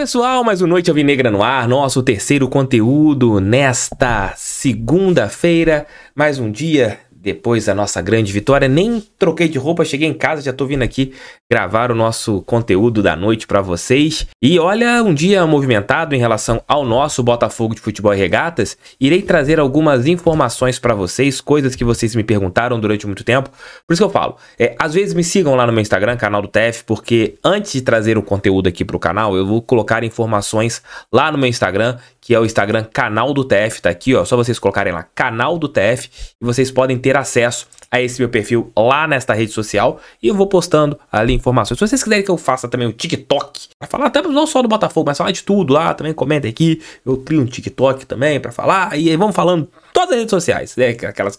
pessoal, mais uma Noite Alvinegra no ar, nosso terceiro conteúdo nesta segunda-feira, mais um dia depois da nossa grande vitória. Nem troquei de roupa, cheguei em casa, já tô vindo aqui gravar o nosso conteúdo da noite para vocês. E olha, um dia movimentado em relação ao nosso Botafogo de Futebol e Regatas, irei trazer algumas informações para vocês, coisas que vocês me perguntaram durante muito tempo. Por isso que eu falo, é, às vezes me sigam lá no meu Instagram, canal do TF, porque antes de trazer o conteúdo aqui pro canal, eu vou colocar informações lá no meu Instagram que é o Instagram Canal do TF, tá aqui, ó, só vocês colocarem lá Canal do TF e vocês podem ter acesso a esse meu perfil lá nesta rede social e eu vou postando ali informações. Se vocês quiserem que eu faça também um TikTok, pra falar até não só do Botafogo, mas falar de tudo lá, também comenta aqui, eu crio um TikTok também para falar e aí vamos falando todas as redes sociais, né, aquelas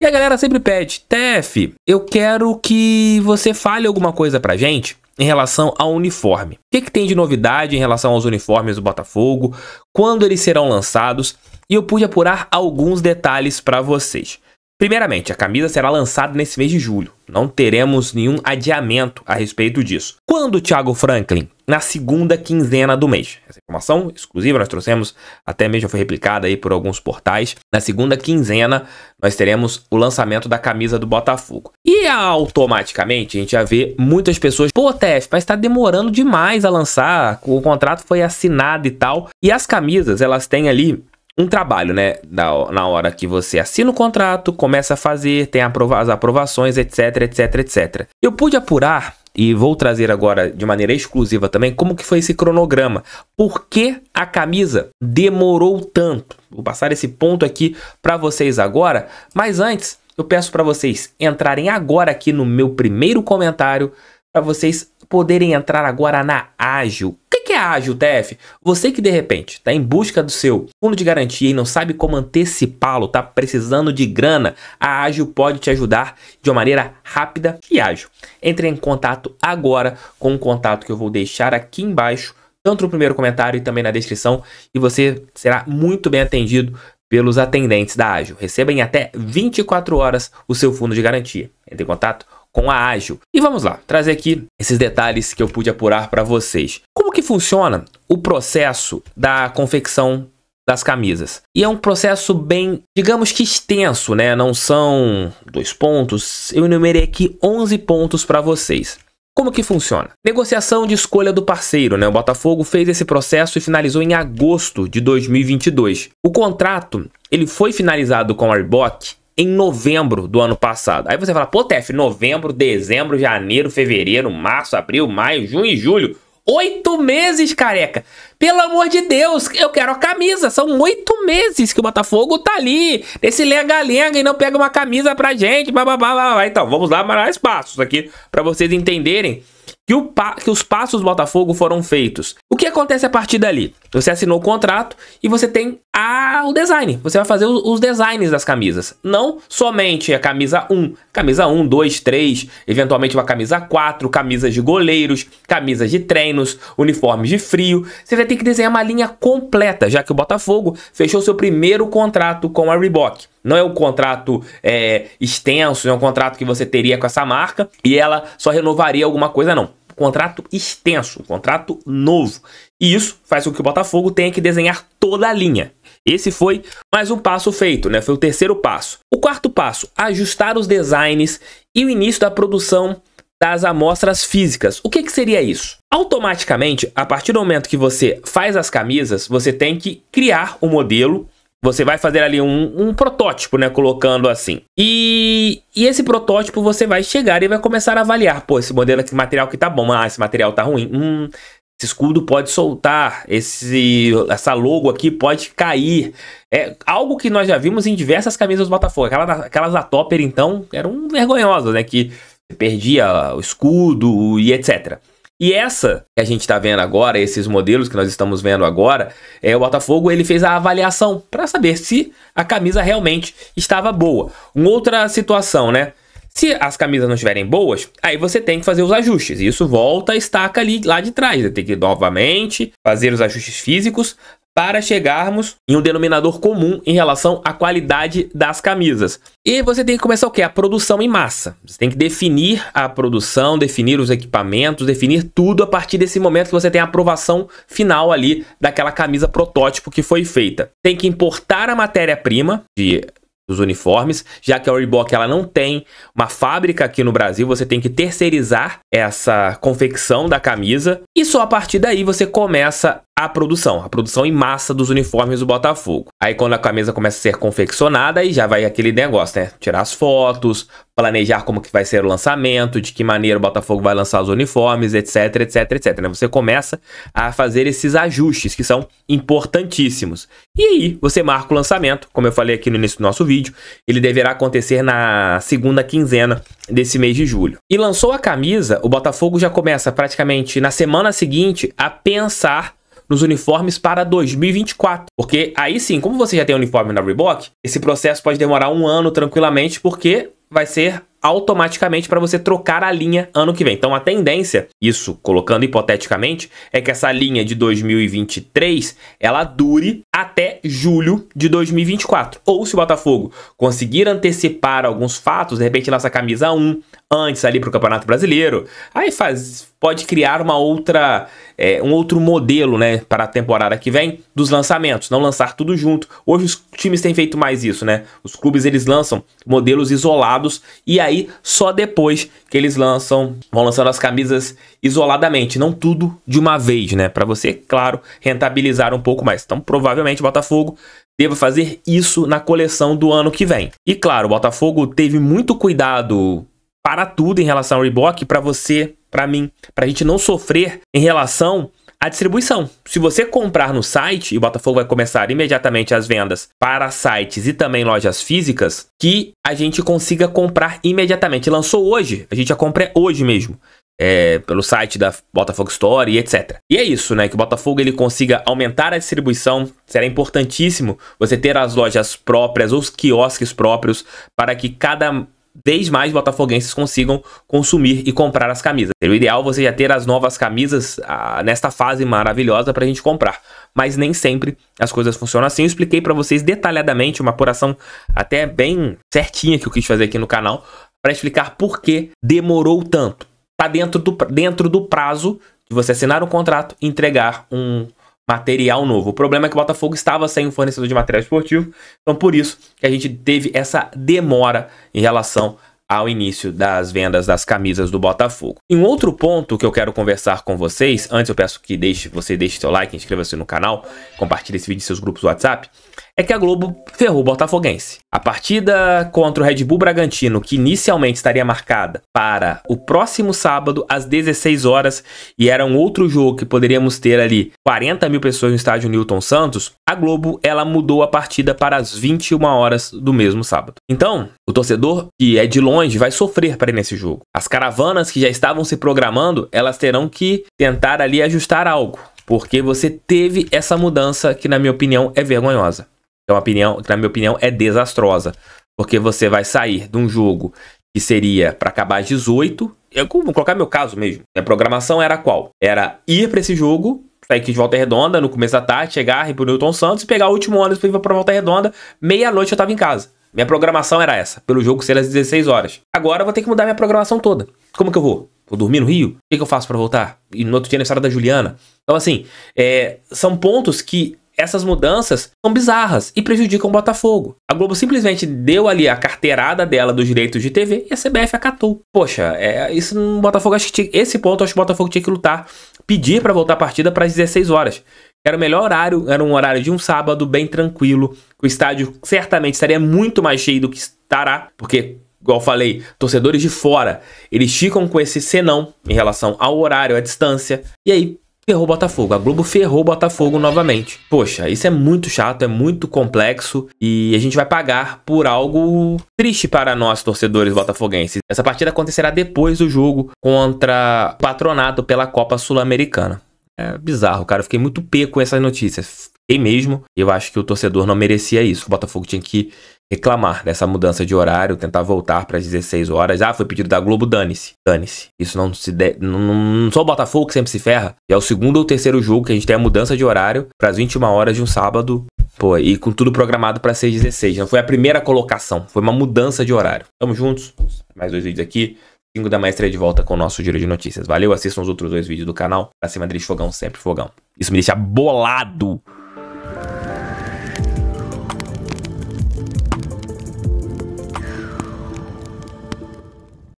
e a galera sempre pede, TF, eu quero que você fale alguma coisa pra gente em relação ao uniforme. O que, que, tem de novidade em relação aos uniformes do Botafogo? Quando eles serão lançados? E eu pude apurar alguns detalhes para vocês. Primeiramente, a camisa será lançada nesse mês de julho. Não teremos nenhum adiamento a respeito disso. Quando Thiago Franklin? Na segunda quinzena do mês. Essa informação exclusiva nós trouxemos, até mesmo foi replicada aí por alguns portais. Na segunda quinzena nós teremos o lançamento da camisa do Botafogo. E automaticamente a gente já vê muitas pessoas, pô, TF, mas está demorando demais a lançar, o contrato foi assinado e tal. E as camisas, elas têm ali um trabalho, né? Na, na hora que você assina o contrato, começa a fazer, tem aprova as aprovações, etc, etc, etc. Eu pude apurar e vou trazer agora de maneira exclusiva também como que foi esse cronograma. Por que a camisa demorou tanto? Vou passar esse ponto aqui para vocês agora, mas antes eu peço para vocês entrarem agora aqui no meu primeiro comentário para vocês poderem entrar agora na Ágil. O que é a Ágil, TF? Você que de repente está em busca do seu fundo de garantia e não sabe como antecipá-lo, está precisando de grana, a Ágil pode te ajudar de uma maneira rápida e ágil. Entre em contato agora com o contato que eu vou deixar aqui embaixo, tanto no primeiro comentário e também na descrição, e você será muito bem atendido pelos atendentes da Ágil. Receba em até 24 horas o seu fundo de garantia. Entre em contato com a Ágil. E vamos lá, trazer aqui esses detalhes que eu pude apurar para vocês. Como que funciona o processo da confecção das camisas. E é um processo bem, digamos que extenso, né? Não são dois pontos. Eu enumerei aqui 11 pontos para vocês. Como que funciona? Negociação de escolha do parceiro, né? O Botafogo fez esse processo e finalizou em agosto de 2022. O contrato, ele foi finalizado com a Reebok em novembro do ano passado. Aí você fala, pô, Tef, novembro, dezembro, janeiro, fevereiro, março, abril, maio, junho e julho. Oito meses, careca! Pelo amor de Deus, eu quero a camisa. São oito meses que o Botafogo tá ali, nesse lenga-lenga e não pega uma camisa pra gente. blá, babá. Então, vamos lá mais passos aqui para vocês entenderem que, o que os passos do Botafogo foram feitos. O que acontece a partir dali? Você assinou o contrato e você tem a, o design. Você vai fazer os, os designs das camisas. Não somente a camisa 1, camisa 1, 2, 3, eventualmente uma camisa 4, camisas de goleiros, camisas de treinos, uniformes de frio. Você vai ter que desenhar uma linha completa, já que o Botafogo fechou seu primeiro contrato com a Reebok. Não é um contrato é, extenso, é um contrato que você teria com essa marca e ela só renovaria alguma coisa, não contrato extenso, um contrato novo. E isso faz com que o Botafogo tenha que desenhar toda a linha. Esse foi mais um passo feito, né? Foi o terceiro passo. O quarto passo, ajustar os designs e o início da produção das amostras físicas. O que, que seria isso? Automaticamente, a partir do momento que você faz as camisas, você tem que criar o um modelo. Você vai fazer ali um, um protótipo, né? Colocando assim. E, e, esse protótipo você vai chegar e vai começar a avaliar. Pô, esse modelo, esse material que tá bom. Ah, esse material tá ruim. Hum, esse escudo pode soltar, esse, essa logo aqui pode cair. É algo que nós já vimos em diversas camisas do Botafogo. Aquelas, aquelas da Topper, então, eram vergonhosas, né? Que perdia o escudo e etc. E essa que a gente está vendo agora, esses modelos que nós estamos vendo agora, é o Botafogo ele fez a avaliação para saber se a camisa realmente estava boa. Uma outra situação, né? Se as camisas não estiverem boas, aí você tem que fazer os ajustes. E isso volta à estaca ali lá de trás. Você tem que novamente fazer os ajustes físicos para chegarmos em um denominador comum em relação à qualidade das camisas. E você tem que começar o que? A produção em massa. Você tem que definir a produção, definir os equipamentos, definir tudo a partir desse momento que você tem a aprovação final ali daquela camisa protótipo que foi feita. Tem que importar a matéria-prima de dos uniformes, já que a Reebok ela não tem uma fábrica aqui no Brasil, você tem que terceirizar essa confecção da camisa e só a partir daí você começa a produção, a produção em massa dos uniformes do Botafogo. Aí quando a camisa começa a ser confeccionada, aí já vai aquele negócio, né? Tirar as fotos, planejar como que vai ser o lançamento, de que maneira o Botafogo vai lançar os uniformes, etc, etc, etc. Você começa a fazer esses ajustes que são importantíssimos. E aí você marca o lançamento, como eu falei aqui no início do nosso vídeo, ele deverá acontecer na segunda quinzena desse mês de julho. E lançou a camisa, o Botafogo já começa praticamente na semana seguinte a pensar nos uniformes para 2024. Porque aí sim, como você já tem o uniforme na Reebok, esse processo pode demorar um ano tranquilamente, porque vai ser automaticamente para você trocar a linha ano que vem. Então a tendência, isso colocando hipoteticamente, é que essa linha de 2023 ela dure até julho de 2024. Ou se o Botafogo conseguir antecipar alguns fatos, de repente lança camisa 1 antes ali para o Campeonato Brasileiro, aí faz, pode criar uma outra é, um outro modelo, né, para a temporada que vem dos lançamentos, não lançar tudo junto. Hoje os times têm feito mais isso, né? Os clubes eles lançam modelos isolados e aí aí só depois que eles lançam, vão lançando as camisas isoladamente, não tudo de uma vez, né? Para você, claro, rentabilizar um pouco mais. Então, provavelmente Botafogo deva fazer isso na coleção do ano que vem. E claro, o Botafogo teve muito cuidado para tudo em relação ao Reebok, para você, para mim, para a gente não sofrer em relação a distribuição. Se você comprar no site, e o Botafogo vai começar imediatamente as vendas para sites e também lojas físicas, que a gente consiga comprar imediatamente. Lançou hoje, a gente já compra é hoje mesmo. É, pelo site da Botafogo Store e etc. E é isso, né? Que o Botafogo ele consiga aumentar a distribuição. Será importantíssimo você ter as lojas próprias, os quiosques próprios, para que cada vez mais botafoguenses consigam consumir e comprar as camisas. O ideal é você já ter as novas camisas ah, nesta fase maravilhosa para a gente comprar. Mas nem sempre as coisas funcionam assim. Eu expliquei para vocês detalhadamente, uma apuração até bem certinha que eu quis fazer aqui no canal, para explicar por que demorou tanto. Está dentro do, dentro do prazo de você assinar um contrato e entregar um material novo. O problema é que o Botafogo estava sem um fornecedor de material esportivo, então por isso que a gente teve essa demora em relação ao início das vendas das camisas do Botafogo. Em um outro ponto que eu quero conversar com vocês, antes eu peço que deixe, você deixe seu like, inscreva-se no canal, compartilhe esse vídeo em seus grupos WhatsApp, é que a Globo ferrou o Botafoguense. A partida contra o Red Bull Bragantino, que inicialmente estaria marcada para o próximo sábado às 16 horas e era um outro jogo que poderíamos ter ali 40 mil pessoas no estádio Newton Santos, a Globo ela mudou a partida para as 21 horas do mesmo sábado. Então, o torcedor que é de longe vai sofrer para ir nesse jogo. As caravanas que já estavam se programando, elas terão que tentar ali ajustar algo. Porque você teve essa mudança que, na minha opinião, é vergonhosa é então, uma opinião, que na minha opinião é desastrosa. Porque você vai sair de um jogo que seria para acabar às 18. Eu vou colocar meu caso mesmo. A programação era qual? Era ir para esse jogo, sair aqui de Volta Redonda no começo da tarde, chegar pro Newton Santos e pegar o último ônibus para ir para Volta Redonda. Meia-noite eu tava em casa. Minha programação era essa, pelo jogo ser às 16 horas. Agora eu vou ter que mudar minha programação toda. Como que eu vou? Vou dormir no Rio? O que, que eu faço para voltar? E no outro dia é na história da Juliana. Então, assim, é, são pontos que essas mudanças são bizarras e prejudicam o Botafogo. A Globo simplesmente deu ali a carteirada dela dos direitos de TV e a CBF acatou. Poxa, é, isso no Botafogo acho que tinha, esse ponto acho que o Botafogo tinha que lutar, pedir para voltar a partida para as 16 horas. Era o melhor horário, era um horário de um sábado bem tranquilo. O estádio certamente estaria muito mais cheio do que estará, porque igual falei, torcedores de fora, eles ficam com esse senão em relação ao horário, à distância, e aí ferrou o Botafogo. A Globo ferrou o Botafogo novamente. Poxa, isso é muito chato, é muito complexo e a gente vai pagar por algo triste para nós, torcedores botafoguenses. Essa partida acontecerá depois do jogo contra o Patronato pela Copa Sul-Americana. É bizarro, cara. Eu fiquei muito pé com essas notícias. E mesmo, eu acho que o torcedor não merecia isso. O Botafogo tinha que reclamar dessa mudança de horário, tentar voltar para as 16 horas. Ah, foi pedido da Globo, dane-se. Dane-se. Isso não se de... não, não, só o Botafogo que sempre se ferra. E é o segundo ou terceiro jogo que a gente tem a mudança de horário para as 21 horas de um sábado. Pô, e com tudo programado para 16. Não foi a primeira colocação, foi uma mudança de horário. Tamo juntos. Mais dois vídeos aqui. 5 da maestria de volta com o nosso giro de notícias. Valeu, assistam os outros dois vídeos do canal. Pra cima deles, fogão, sempre fogão. Isso me deixa bolado.